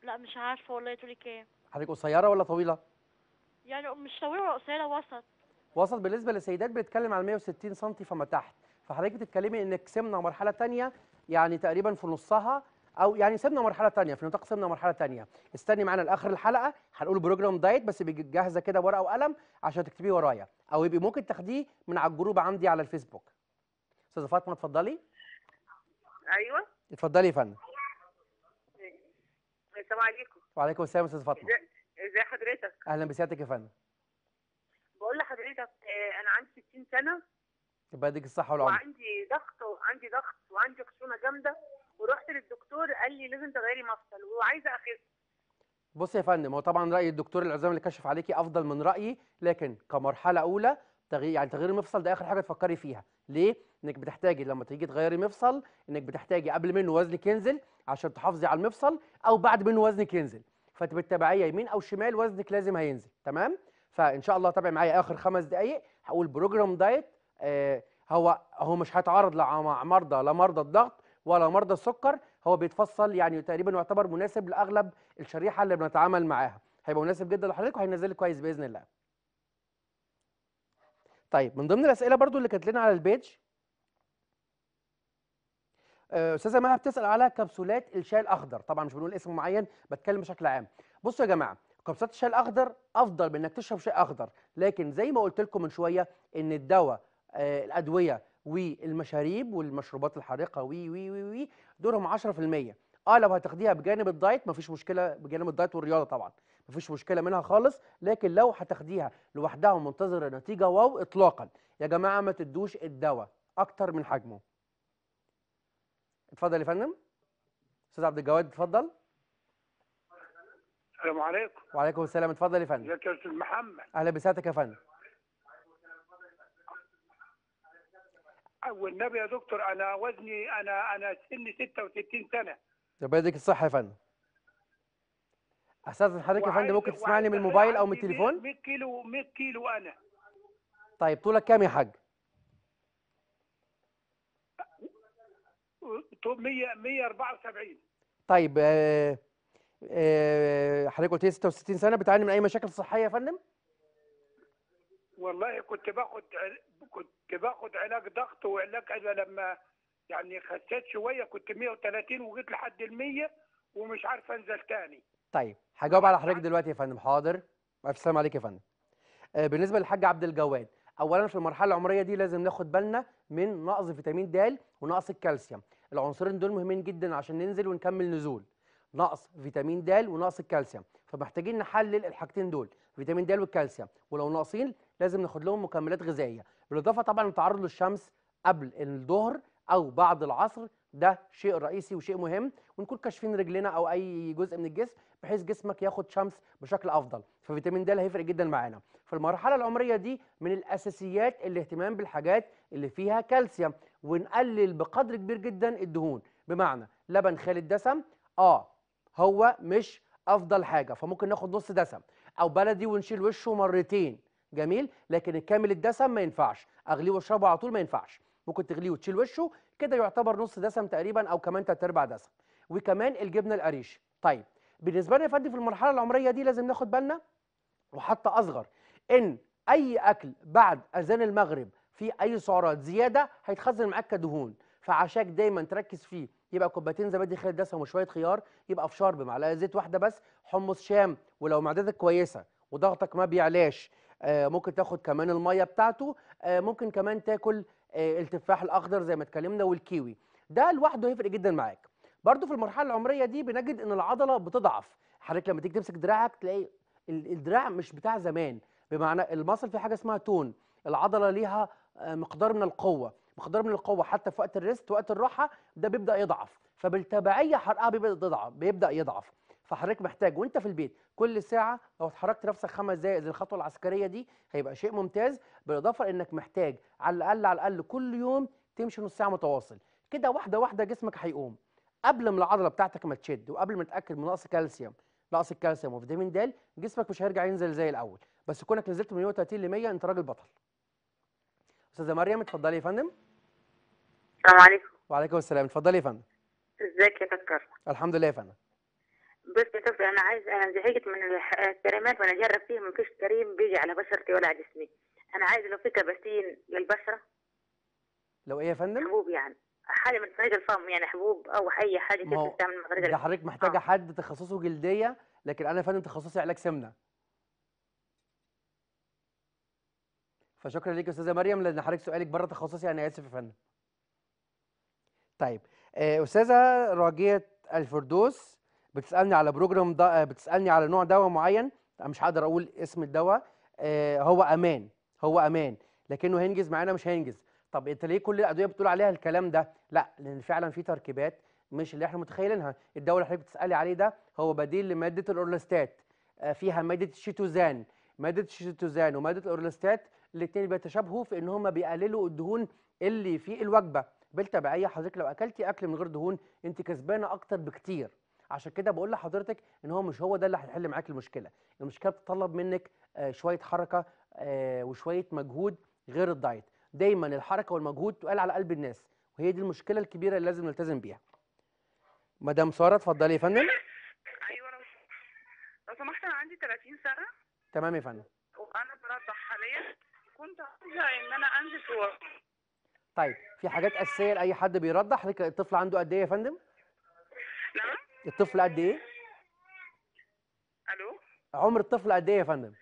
لا مش عارفه والله طولي كام حضرتك قصيره ولا طويله يعني مش طويله ولا قصيره وسط وسط بالنسبه للسيدات بنتكلم على 160 سم فما تحت فحضرتك بتتكلمي ان سمنا مرحله ثانيه يعني تقريبا في نصها او يعني سيبنا مرحله ثانيه في نطاق سيبنا مرحله ثانيه استني معانا لاخر الحلقه هنقول بروجرام دايت بس بيجي جاهزه كده بورقه وقلم عشان تكتبيه ورايا او يبقى ممكن تاخديه من على الجروب عندي على الفيسبوك استاذه فاطمه اتفضلي ايوه اتفضلي يا فندم السلام عليكم وعليكم السلام استاذه فاطمه ازي حضرتك اهلا بسيادتك يا فندم بقول لحضرتك آه، انا عندي 60 سنه يبقى يديك الصحه والعمر وعندي ضغط وعندي ضغط وعندي خشونه جامده ورحت للدكتور قال لي لازم تغيري مفصل وعايزه اخس بصي يا فندم هو طبعا راي الدكتور العزام اللي كشف عليكي افضل من رايي لكن كمرحله اولى تغيير يعني تغيير المفصل ده اخر حاجه تفكري فيها ليه انك بتحتاجي لما تيجي تغيري مفصل انك بتحتاجي قبل منه وزنك ينزل عشان تحافظي على المفصل او بعد منه وزنك ينزل فتبقى بالتبعيه يمين او شمال وزنك لازم هينزل تمام فان شاء الله تابع معايا اخر خمس دقائق هقول بروجرام دايت آه هو هو مش هيتعرض مع مرضى لا مرضى الضغط ولا مرضى السكر هو بيتفصل يعني تقريبا يعتبر مناسب لاغلب الشريحه اللي بنتعامل معاها هيبقى مناسب جدا لحضرتك وهينزل كويس باذن الله طيب من ضمن الاسئله برضو اللي كانت لنا على البيج آه، استاذه مها بتسال على كبسولات الشاي الاخضر طبعا مش بنقول اسم معين بتكلم بشكل عام بصوا يا جماعه قبسات الشاي الاخضر افضل من انك تشرب شاي اخضر لكن زي ما قلت لكم من شويه ان الدواء آه الادويه والمشاريب والمشروبات الحارقه وي وي وي, وي دورهم 10% اه لو هتاخديها بجانب الدايت مفيش مشكله بجانب الدايت والرياضه طبعا مفيش مشكله منها خالص لكن لو هتاخديها لوحدها ومنتظره نتيجه واو اطلاقا يا جماعه ما تدوش الدواء اكتر من حجمه اتفضل يا فندم استاذ عبد الجواد اتفضل السلام عليكم وعليكم السلام اتفضل يا فندم يا كابتن محمد اهلا بسعادتك يا فندم والنبي يا دكتور انا وزني انا انا سني 66 سنه ربنا يديك الصحه يا فندم استاذ حضرتك يا فندم ممكن تسمعني من الموبايل او من التليفون 100 كيلو 100 كيلو انا طيب طولك كام يا حاج 174 طيب آه آه، حضرتك قلت لي 66 سنه بتعاني من اي مشاكل صحيه يا فندم؟ والله كنت باخد كنت باخد علاج ضغط وعلاج انا لما يعني خسيت شويه كنت 130 وجيت لحد ال 100 ومش عارف انزل تاني. طيب هجاوب على حضرتك دلوقتي يا فندم حاضر الف سلام عليك يا فندم. آه، بالنسبه للحاج عبد الجواد اولا في المرحله العمريه دي لازم ناخد بالنا من نقص فيتامين د ونقص الكالسيوم العنصرين دول مهمين جدا عشان ننزل ونكمل نزول نقص فيتامين د ونقص الكالسيوم فمحتاجين نحلل الحاجتين دول فيتامين د والكالسيوم ولو ناقصين لازم ناخد لهم مكملات غذائيه بالاضافه طبعا للتعرض للشمس قبل الظهر او بعد العصر ده شيء رئيسي وشيء مهم ونكون كاشفين رجلنا او اي جزء من الجسم بحيث جسمك ياخد شمس بشكل افضل ففيتامين د هيفرق جدا معانا فالمرحله العمريه دي من الاساسيات الاهتمام بالحاجات اللي فيها كالسيوم ونقلل بقدر كبير جدا الدهون بمعنى لبن خالي الدسم اه هو مش افضل حاجه فممكن ناخد نص دسم او بلدي ونشيل وشه مرتين جميل لكن الكامل الدسم ما ينفعش اغليه واشربه على طول ما ينفعش ممكن تغليه وتشيل وشه كده يعتبر نص دسم تقريبا او كمان تلات ارباع دسم وكمان الجبنه القريش طيب بالنسبه لنا يا فندم في المرحله العمريه دي لازم ناخد بالنا وحتى اصغر ان اي اكل بعد اذان المغرب في اي سعرات زياده هيتخزن معاك كدهون فعشاك دايما تركز فيه يبقى كوبايتين زبادي خالي الدسم وشويه خيار يبقى فشار بمعلقه زيت واحده بس حمص شام ولو معدتك كويسه وضغطك ما بيعلاش آه، ممكن تاخد كمان الميه بتاعته آه، ممكن كمان تاكل آه، التفاح الاخضر زي ما اتكلمنا والكيوي ده لوحده هيفرق جدا معاك برضو في المرحله العمريه دي بنجد ان العضله بتضعف حضرتك لما تيجي تمسك دراعك تلاقي الدراع مش بتاع زمان بمعنى المصل في حاجه اسمها تون العضله ليها مقدار من القوه مقدار من القوه حتى في وقت الريست وقت الراحه ده بيبدا يضعف فبالتبعيه حرقها بيبدا يضعف بيبدا يضعف فحضرتك محتاج وانت في البيت كل ساعه لو اتحركت نفسك خمس دقائق زي الخطوه العسكريه دي هيبقى شيء ممتاز بالاضافه انك محتاج على الاقل على الاقل كل يوم تمشي نص ساعه متواصل كده واحده واحده جسمك هيقوم قبل ما العضله بتاعتك ما تشد وقبل ما تتاكد من نقص كالسيوم نقص الكالسيوم وفيتامين د جسمك مش هيرجع ينزل زي الاول بس كونك نزلت من 130 ل 100 انت راجل بطل استاذه مريم اتفضلي يا فندم السلام عليكم وعليكم السلام اتفضلي يا فندم ازيك يا دكتور الحمد لله يا فندم بص يا دكتور انا عايز انا زهقت من الكريمات وانا اجرب فيها فيش كريم بيجي على بشرتي ولا على جسمي انا عايز لو في كباسين للبشره لو ايه يا فندم حبوب يعني حاجه من فريق الفم يعني حبوب او اي حاجه كده تستعمل من طريق ده حضرتك محتاجه آه. حد تخصصه جلديه لكن انا يا فندم تخصصي علاج سمنه فشكرا ليك يا استاذه مريم لان حضرتك سؤالك بره تخصصي انا يعني اسف يا فندم طيب آه، استاذه راجيه الفردوس بتسالني على بروجرام ده آه، بتسالني على نوع دواء معين انا مش هقدر اقول اسم الدواء آه، هو امان هو امان لكنه هينجز معانا مش هينجز طب انت ليه كل الادويه بتقول عليها الكلام ده لا لان فعلا في تركيبات مش اللي احنا متخيلينها الدواء اللي حضرتك بتسالي عليه ده هو بديل لماده الاورلستات فيها ماده الشيتوزان ماده الشيتوزان وماده الاورلستات الاثنين بيتشابهوا في ان هم بيقللوا الدهون اللي في الوجبه بالتبعيه حضرتك لو اكلتي اكل من غير دهون انت كسبانه اكتر بكتير عشان كده بقول لحضرتك ان هو مش هو ده اللي هيحل معاك المشكله المشكله بتطلب منك آه، شويه حركه آه، وشويه مجهود غير الدايت دايما الحركه والمجهود تقال على قلب الناس وهي دي المشكله الكبيره اللي لازم نلتزم بيها مدام ساره اتفضلي يا فندم ايوه لو سمحت انا عندي 30 سنه تمام يا فندم وانا برضه حاليا كنت عايزه ان انا انزل في طيب في حاجات اساسيه لاي حد بيرضع حضرتك الطفل عنده قد ايه يا فندم نعم الطفل قد ايه الو عمر الطفل قد ايه يا فندم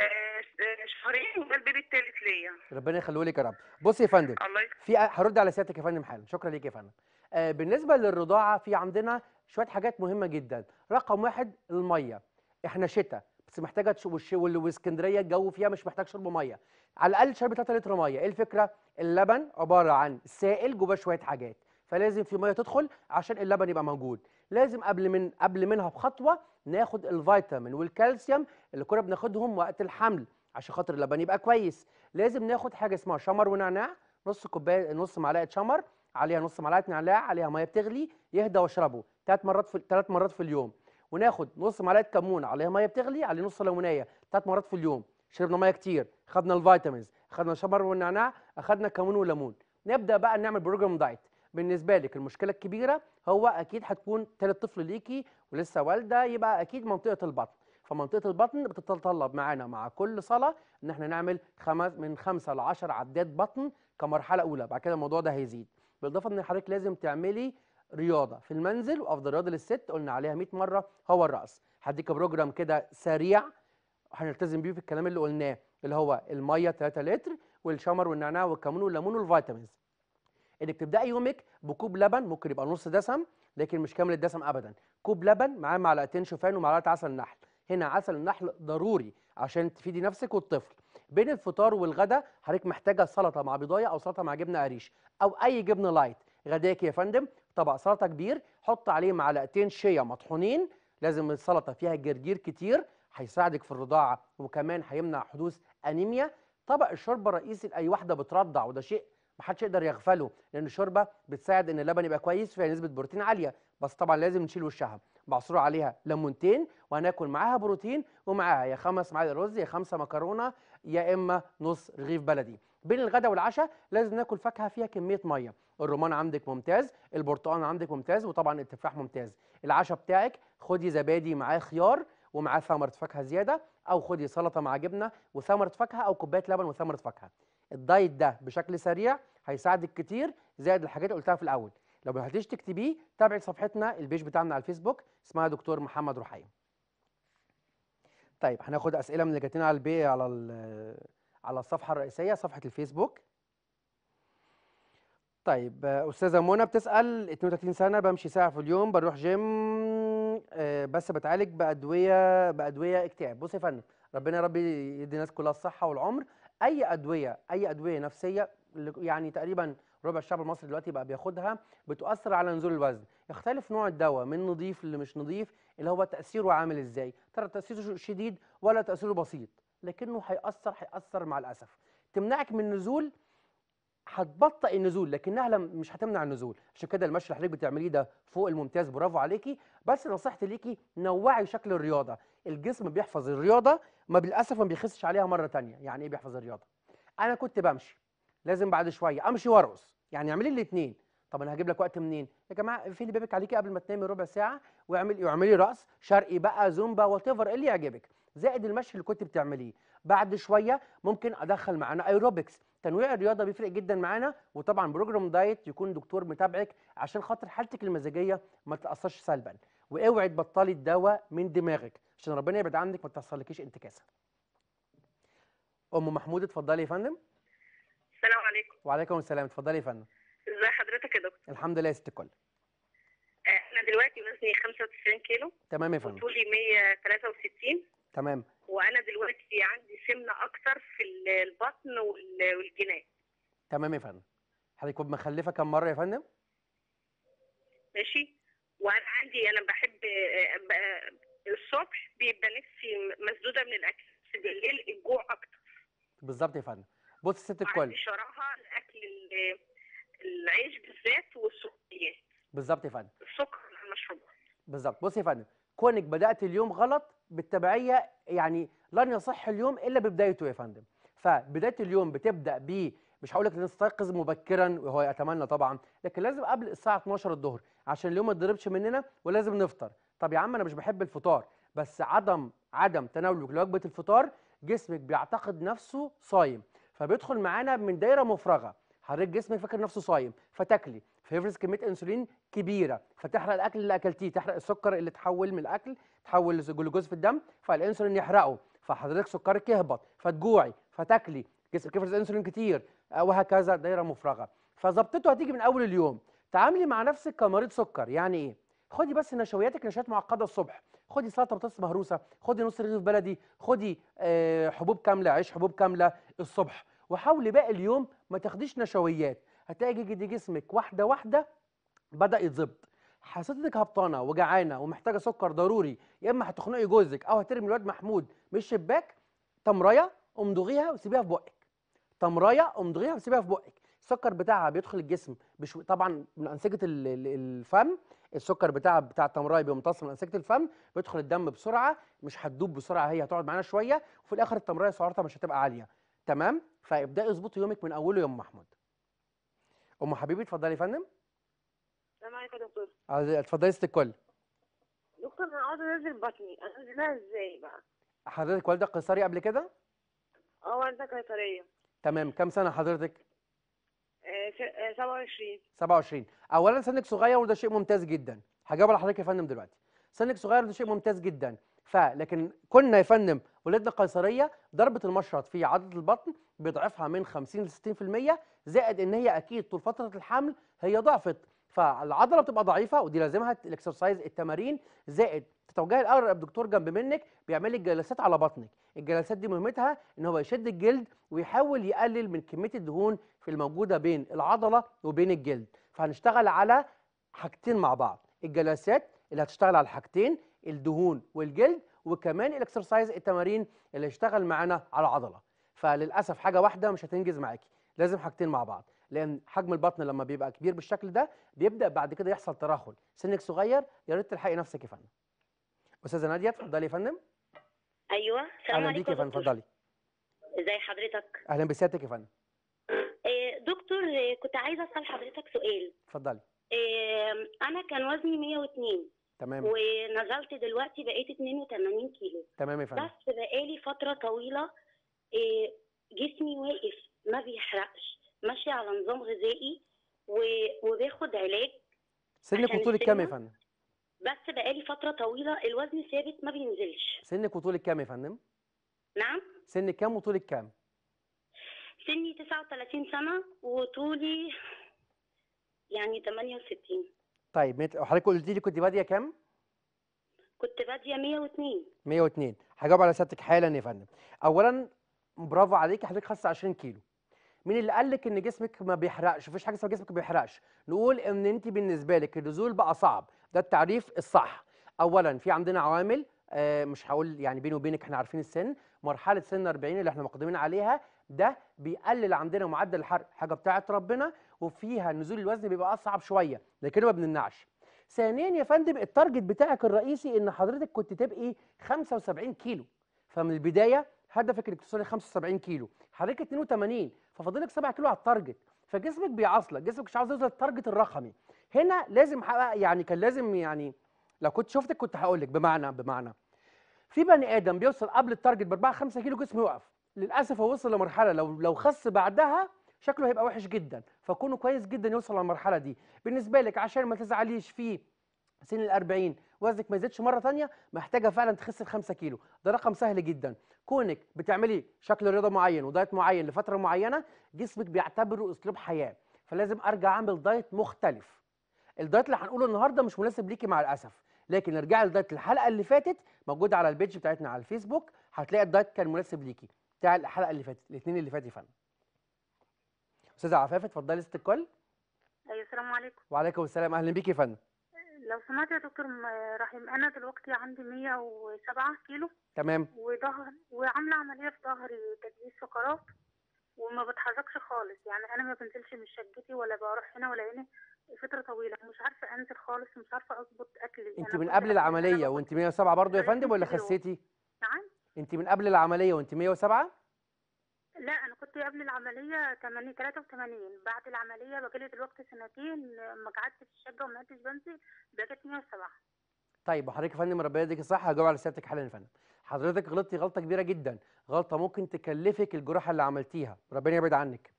آه، آه، شهرين وده البيبي الثالث ليا ربنا يخليه لك يا رب بص يا فندم الله يخليك في هرد على سيادتك يا فندم حالا شكرا ليك يا فندم آه بالنسبه للرضاعه في عندنا شويه حاجات مهمه جدا رقم واحد الميه احنا شتاء بس محتاجه واسكندريه الجو فيها مش محتاج شرب ميه على الاقل شرب 3 لتر ميه ايه الفكره اللبن عباره عن سائل جواه شويه حاجات فلازم في ميه تدخل عشان اللبن يبقى موجود لازم قبل من قبل منها بخطوه ناخد الفيتامين والكالسيوم اللي كنا بناخدهم وقت الحمل عشان خاطر اللبن يبقى كويس لازم ناخد حاجه اسمها شمر ونعناع نص كوبايه نص معلقه شمر عليها نص معلقه نعناع عليها ميه بتغلي يهدى واشربه ثلاث مرات في ثلاث مرات في اليوم وناخد نص معلقه كمون عليها ميه بتغلي عليه نص ليمونيه ثلاث مرات في اليوم شربنا ميه كتير خدنا الفيتامينز خدنا شمر والنعناع اخدنا كمون وليمون نبدا بقى نعمل بروجرام دايت بالنسبه لك المشكله الكبيره هو اكيد هتكون ثالث طفل ليكي ولسه والده يبقى اكيد منطقه البطن فمنطقه البطن بتتطلب معانا مع كل صلاه ان احنا نعمل خمس من خمسة ل 10 عدات بطن كمرحله اولى بعد كده الموضوع ده هيزيد بالاضافه ان حضرتك لازم تعملي رياضه في المنزل وافضل رياضه للست قلنا عليها 100 مره هو الرقص هديك بروجرام كده سريع هنلتزم بيه في الكلام اللي قلناه اللي هو الميه 3 لتر والشمر والنعناع والكمون والليمون والفيتامينز انك تبداي يومك بكوب لبن ممكن يبقى نص دسم لكن مش كامل الدسم ابدا كوب لبن معاه معلقتين شوفان ومعلقه عسل نحل هنا عسل النحل ضروري عشان تفيدي نفسك والطفل بين الفطار والغدا حضرتك محتاجه سلطه مع بضايه او سلطه مع جبنه قريش او اي جبنه لايت غداك يا فندم طبق سلطه كبير حط عليه معلقتين شيا مطحونين لازم السلطه فيها جرجير كتير هيساعدك في الرضاعه وكمان هيمنع حدوث انيميا طبق الشوربه الرئيسي لاي واحده بترضع وده شيء محدش يقدر يغفله لان الشوربه بتساعد ان اللبن يبقى كويس فيها نسبه بروتين عاليه بس طبعا لازم نشيل وشها بعصروا عليها ليمونتين وهناكل معاها بروتين ومعاها يا خمس معالق رز يا خمسه مكرونه يا اما نص رغيف بلدي بين الغداء والعشاء لازم ناكل فاكهه فيها كميه ميه الرمان عندك ممتاز البرتقال عندك ممتاز وطبعا التفاح ممتاز العشاء بتاعك خدي زبادي معاه خيار ومعاه ثمره فاكهه زياده او خدي سلطه مع جبنه وثمره فاكهه او كوبايه لبن وثمره فاكهه الدايت ده بشكل سريع هيساعدك كتير زائد الحاجات اللي قلتها في الاول لو ما قدرتيش تكتبيه تابعي صفحتنا البيج بتاعنا على الفيسبوك اسمها دكتور محمد رحيم طيب هناخد اسئله من اللي جاتنا على البي على على الصفحه الرئيسيه صفحه الفيسبوك طيب استاذه منى بتسال 32 سنه بمشي ساعه في اليوم بروح جيم آه، بس بتعالج بادويه بادويه اكتئاب بص يا فندم ربنا يا رب يدي الناس كلها الصحه والعمر اي ادويه اي ادويه نفسيه يعني تقريبا ربع الشعب المصري دلوقتي بقى بياخدها بتؤثر على نزول الوزن يختلف نوع الدواء من نظيف اللي مش نظيف اللي هو تاثيره عامل ازاي ترى تاثيره شديد ولا تاثيره بسيط لكنه هيأثر هيأثر مع الاسف تمنعك من نزول هتبطئ النزول لكنها مش هتمنع النزول عشان كده المشي اللي حضرتك بتعمليه ده فوق الممتاز برافو عليكي بس نصيحتي ليكي نوعي شكل الرياضه الجسم بيحفظ الرياضه ما للاسف ما بيخسش عليها مره ثانيه يعني ايه بيحفظ الرياضه انا كنت بمشي لازم بعد شويه امشي وارقص يعني اعملي الاثنين طب انا هجيب لك وقت منين يا جماعه اقفلي بابك عليكي قبل ما تنامي ربع ساعه واعملي واعملي رقص شرقي بقى زومبا وات ايفر اللي يعجبك زائد المشي اللي كنت بتعمليه بعد شويه ممكن ادخل معانا ايروبكس تنويع الرياضه بيفرق جدا معانا وطبعا بروجرام دايت يكون دكتور متابعك عشان خاطر حالتك المزاجيه ما تتاثرش سلبا واوعي تبطلي الدواء من دماغك عشان ربنا يبعد عنك ما تحصلكيش انتكاسه ام محمود اتفضلي يا فندم السلام عليكم وعليكم السلام اتفضلي يا فندم ازي حضرتك يا دكتور الحمد لله يا ست الكل انا دلوقتي وزني 95 كيلو تمام يا فندم وطولي 163 تمام وانا دلوقتي عندي سمنه اكتر في البطن والجناب تمام يا فندم حضرتك كنت مخلفه كم مره يا فندم ماشي وانا عندي انا بحب آه، الصبح بيبقى نفسي مسدوده من الاكل بس بالليل الجوع اكتر بالظبط يا فندم بص ست الكل عندي الاكل العيش بالذات والسكريات بالظبط يا فندم السكر المشروبات بالظبط بص يا فندم كونك بدات اليوم غلط بالتبعيه يعني لن يصح اليوم الا ببدايته يا فندم فبدايه اليوم بتبدا ب مش هقول لك نستيقظ مبكرا وهو يتمنى طبعا لكن لازم قبل الساعه 12 الظهر عشان اليوم ما يتضربش مننا ولازم نفطر طب يا عم انا مش بحب الفطار بس عدم عدم تناولك لوجبه الفطار جسمك بيعتقد نفسه صايم فبيدخل معانا من دايره مفرغه حضرتك جسمك فاكر نفسه صايم فتاكلي فيفرز كميه انسولين كبيره فتحرق الاكل اللي اكلتيه تحرق السكر اللي اتحول من الاكل تحول لجلوكوز في الدم فالانسولين يحرقه فحضرتك سكرك يهبط فتجوعي فتاكلي جسمك يفرز انسولين كتير آه، وهكذا دايره مفرغه فظبطته هتيجي من اول اليوم تعاملي مع نفسك كمريض سكر يعني ايه خدي بس نشوياتك نشويات معقده الصبح خدي سلطه بطاطس مهروسه خدي نص رغيف بلدي خدي آه، حبوب كامله عيش حبوب كامله الصبح وحاولي باقي اليوم ما تاخديش نشويات هتلاقي جسمك واحده واحده بدا يتظبط حسيت انك هبطانه وجعانه ومحتاجه سكر ضروري يا اما هتخنقي جوزك او هترمي الواد محمود من الشباك تمريه امضغيها وسيبيها في بقك تمريه امضغيها وسيبيها في بقك السكر بتاعها بيدخل الجسم بشو... طبعا من انسجه الفم السكر بتاع بتاع التمرايه بيمتص من انسجه الفم بيدخل الدم بسرعه مش هتدوب بسرعه هي هتقعد معانا شويه وفي الاخر التمرايه سعرتها مش هتبقى عاليه تمام فابداي اظبطي يومك من اوله يا ام محمود ام حبيبي اتفضلي يا فندم معاك يا دكتور اتفضلي ست الكل دكتور انا عاوزه انزل بطني انزلها ازاي بقى حضرتك والدك قيصري قبل كده اه والدة قيصريه تمام كم سنه حضرتك 27 آه، 27 آه، اولا سنك صغير وده شيء ممتاز جدا هجاوب على حضرتك يا فندم دلوقتي سنك صغير وده شيء ممتاز جدا فلكن كنا يا فندم ولادنا قيصريه ضربه المشرط في عضله البطن بيضعفها من 50 ل 60% زائد ان هي اكيد طول فتره الحمل هي ضعفت فالعضله بتبقى ضعيفه ودي لازمها الاكسرسايز التمارين زائد توجيه الاقرب دكتور جنب منك بيعمل لك جلسات على بطنك الجلسات دي مهمتها ان هو يشد الجلد ويحاول يقلل من كميه الدهون في الموجوده بين العضله وبين الجلد فهنشتغل على حاجتين مع بعض الجلسات اللي هتشتغل على الحاجتين الدهون والجلد وكمان الاكسرسايز التمارين اللي هيشتغل معانا على العضله فللاسف حاجه واحده مش هتنجز معاكي لازم حاجتين مع بعض لان حجم البطن لما بيبقى كبير بالشكل ده بيبدا بعد كده يحصل ترهل سنك صغير يا ريت تلحقي نفسك يا فندم استاذه ناديه اتفضلي يا فندم ايوه السلام عليكم يا فندم اتفضلي ازي حضرتك اهلا بسيادتك يا فندم إيه، دكتور كنت عايزه اسال حضرتك سؤال اتفضلي إيه، انا كان وزني 102 تمام ونزلت دلوقتي بقيت 82 كيلو تمام يا فندم بس بقالي فتره طويله إيه، جسمي واقف ما بيحرقش ماشيه على نظام غذائي وباخد علاج سنك وطولك كام يا فندم؟ بس بقالي فتره طويله الوزن ثابت ما بينزلش سنك وطولك كام يا فندم؟ نعم سنك كام وطولك كام؟ سني 39 سنه وطولي يعني 68 طيب حضرتك قلتي لي كنت باديه كام؟ كنت باديه 102 102 هجاوب على سيادتك حالا يا فندم اولا برافو عليكي حضرتك خاصة 20 كيلو مين اللي قال لك ان جسمك ما بيحرقش مفيش حاجه اسمها جسمك ما بيحرقش نقول ان انت بالنسبه لك النزول بقى صعب ده التعريف الصح اولا في عندنا عوامل آه، مش هقول يعني بيني وبينك احنا عارفين السن مرحله سن 40 اللي احنا مقدمين عليها ده بيقلل عندنا معدل الحرق حاجه بتاعه ربنا وفيها نزول الوزن بيبقى اصعب شويه لكن ما بنمنعش ثانيا يا فندم التارجت بتاعك الرئيسي ان حضرتك كنت تبقي 75 كيلو فمن البدايه هدفك انك توصلي 75 كيلو حضرتك 82 ففاضلك 7 كيلو على التارجت فجسمك بيعصلك جسمك مش عاوز يوصل للتارجت الرقمي هنا لازم حقق يعني كان لازم يعني لو كنت شفتك كنت هقول لك بمعنى بمعنى في بني ادم بيوصل قبل التارجت ب 4 5 كيلو جسمه يقف للاسف هو وصل لمرحله لو لو خس بعدها شكله هيبقى وحش جدا فكونه كويس جدا يوصل للمرحله دي بالنسبه لك عشان ما تزعليش في سن ال 40 وزنك ما يزيدش مره ثانيه محتاجه فعلا ال 5 كيلو ده رقم سهل جدا كونك بتعملي شكل رياضه معين ودايت معين لفتره معينه جسمك بيعتبره اسلوب حياه فلازم ارجع اعمل دايت مختلف الدايت اللي هنقوله النهارده مش مناسب ليكي مع الاسف لكن ارجعي لدايت الحلقه اللي فاتت موجوده على البيج بتاعتنا على الفيسبوك هتلاقي الدايت كان مناسب ليكي بتاع الحلقه اللي فاتت الاثنين اللي فاتوا يا فندم استاذه عفاف اتفضلي ست الكل ايوه السلام عليكم وعليكم السلام اهلا بيكي يا فندم لو سمعت يا دكتور رحيم انا دلوقتي عندي 107 كيلو تمام وظهر وعامله عمليه في ظهري تجهيز فقرات وما بتحركش خالص يعني انا ما بنزلش من شقتي ولا بروح هنا ولا هنا فتره طويله مش عارفه انزل خالص مش عارفه اظبط اكلي يعني انت نعم. من قبل العمليه وانت 107 برضه يا فندم ولا خسيتي؟ نعم انت من قبل العمليه وانت 107؟ لا انا كنت قبل العمليه 8 83 بعد العمليه بجالي دلوقتي سنتين ما قعدت في الشقه وما قعدتش بنزل بقيت 107 طيب وحضرتك يا فندم ربنا يديك الصحه هجاوب على سيادتك حالا يا فندم حضرتك غلطتي غلطه كبيره جدا غلطه ممكن تكلفك الجراحه اللي عملتيها ربنا يبعد عنك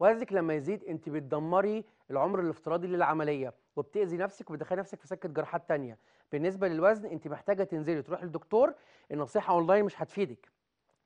وزنك لما يزيد انت بتدمري العمر الافتراضي للعمليه وبتاذي نفسك وبتدخلي نفسك في سكه جراحات تانية بالنسبه للوزن انت محتاجه تنزلي تروحي للدكتور النصيحه اونلاين مش هتفيدك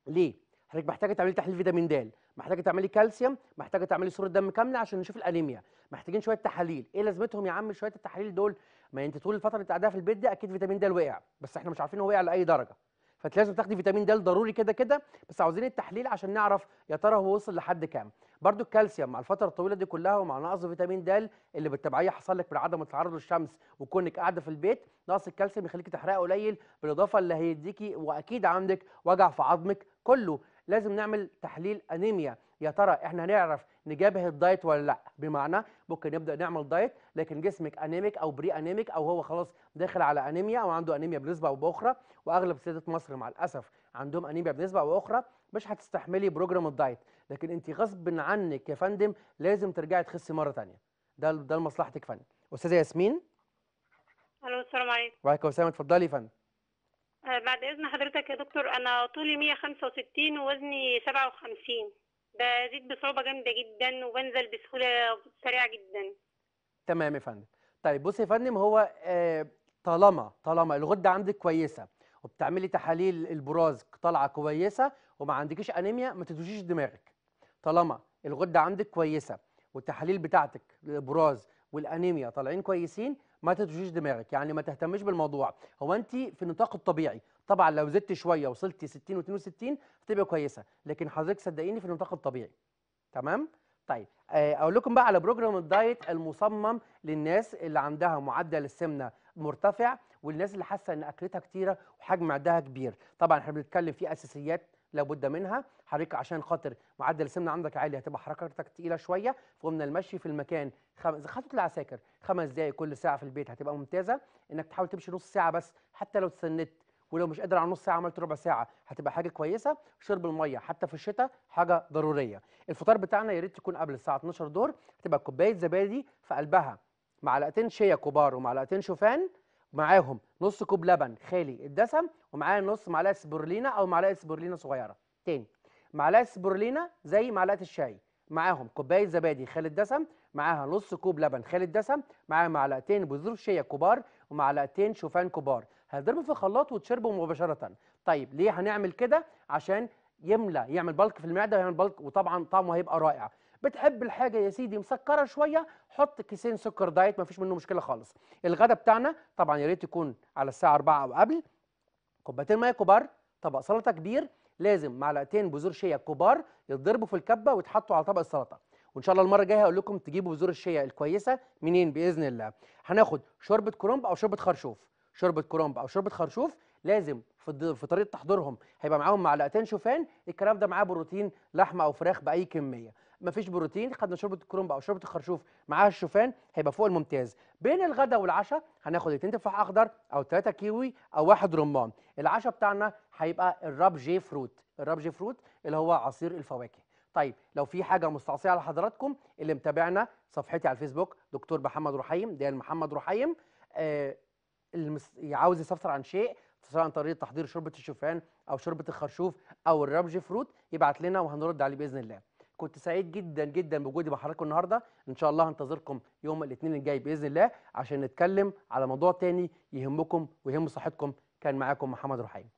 ليه حضرتك محتاجه تعملي تحليل فيتامين د محتاجه تعملي كالسيوم محتاجه تعملي صوره دم كامله عشان نشوف الانيميا محتاجين شويه تحاليل ايه لازمتهم يا عم شويه التحاليل دول ما انت طول الفتره اللي قاعده في البيت دي اكيد فيتامين د وقع بس احنا مش عارفين هو وقع لاي درجه فلازم تاخدي فيتامين د ضروري كده كده بس عاوزين التحليل عشان نعرف يا ترى هو وصل لحد كام برضو الكالسيوم مع الفتره الطويله دي كلها ومع نقص فيتامين د اللي بالتبعيه حصل لك من التعرض للشمس وكونك قاعده في البيت نقص الكالسيوم يخليكي تحرقي قليل بالاضافه اللي هيديكي واكيد عندك وجع في عظمك كله لازم نعمل تحليل انيميا يا ترى احنا هنعرف نجابه الدايت ولا لا بمعنى ممكن نبدا نعمل دايت لكن جسمك انيميك او بري انيميك او هو خلاص داخل على انيميا او عنده انيميا بنسبه او باخرى واغلب سيدات مصر مع الاسف عندهم انيميا بنسبه او باخرى مش هتستحملي بروجرام الدايت لكن انت غصب عنك يا فندم لازم ترجعي تخسي مره ثانيه ده ده لمصلحتك فندم استاذه ياسمين الو السلام عليكم وعليكم السلام اتفضلي يا فندم آه، بعد اذن حضرتك يا دكتور انا طولي 165 ووزني 57 بزيد بصعوبه جامده جدا وبنزل بسهوله سريعه جدا تمام يا فندم طيب بصي يا فندم هو آه، طالما طالما الغده عندك كويسه وبتعملي تحاليل البراز طالعه كويسه وما عندكيش انيميا ما تدوشيش دماغك طالما الغده عندك كويسه والتحاليل بتاعتك الابراز والانيميا طالعين كويسين ما تدوشيش دماغك يعني ما تهتمش بالموضوع هو انت في النطاق الطبيعي طبعا لو زدت شويه وصلتي 60 و62 هتبقى كويسه لكن حضرتك صدقيني في النطاق الطبيعي تمام طيب آه، اقول لكم بقى على بروجرام الدايت المصمم للناس اللي عندها معدل السمنه مرتفع والناس اللي حاسه ان اكلتها كتيره وحجم معدها كبير طبعا احنا بنتكلم في اساسيات لابد منها حضرتك عشان خاطر معدل السمنه عندك عالي هتبقى حركتك تقيله شويه فقمنا المشي في المكان خمس خطوه العساكر خمس دقائق كل ساعه في البيت هتبقى ممتازه انك تحاول تمشي نص ساعه بس حتى لو تسندت ولو مش قادر على نص ساعه عملت ربع ساعه هتبقى حاجه كويسه شرب الميه حتى في الشتاء حاجه ضروريه الفطار بتاعنا يا ريت يكون قبل الساعه 12 دور هتبقى كوبايه زبادي في قلبها معلقتين شيا كبار ومعلقتين شوفان معاهم نص كوب لبن خالي الدسم ومعاه نص معلقه سبورلينا او معلقه سبورلينا صغيره تاني معلقه سبورلينا زي معلقه الشاي معاهم كوبايه زبادي خالي الدسم معاها نص كوب لبن خالي الدسم معاها معلقتين بذور شيا كبار ومعلقتين شوفان كبار هتضربوا في خلاط وتشربوا مباشره طيب ليه هنعمل كده عشان يملى يعمل بلك في المعده ويعمل بلك وطبعا طعمه هيبقى رائع بتحب الحاجه يا سيدي مسكره شويه حط كيسين سكر دايت مفيش منه مشكله خالص الغدا بتاعنا طبعا يا ريت يكون على الساعه 4 او قبل كوبايتين ميه كبار طبق سلطه كبير لازم معلقتين بذور شيا كبار يتضربوا في الكبه ويتحطوا على طبق السلطه وان شاء الله المره الجايه هقول لكم تجيبوا بذور الشيا الكويسه منين باذن الله هناخد شوربه كرنب او شوربه خرشوف شوربه كرنب او شوربه خرشوف لازم في طريقه تحضيرهم هيبقى معاهم معلقتين شوفان الكلام ده معاه بروتين لحمه او فراخ باي كميه مفيش بروتين خدنا شوربه الكرنب او شوربه الخرشوف معاها الشوفان هيبقى فوق الممتاز بين الغداء والعشاء هناخد اتنين تفاح اخضر او تلاته كيوي او واحد رمان العشاء بتاعنا هيبقى الراب جي فروت الراب جي فروت اللي هو عصير الفواكه طيب لو في حاجه مستعصيه على حضراتكم اللي متابعنا صفحتي على الفيسبوك دكتور محمد رحيم ده محمد رحيم آه اللي عاوز يستفسر عن شيء سواء عن طريق تحضير شوربه الشوفان او شوربه الخرشوف او الرمج فروت يبعت لنا وهنرد عليه باذن الله كنت سعيد جدا جدا بوجودي مع حضراتكم النهارده ان شاء الله هنتظركم يوم الاثنين الجاي باذن الله عشان نتكلم على موضوع تاني يهمكم ويهم صحتكم كان معاكم محمد رحيم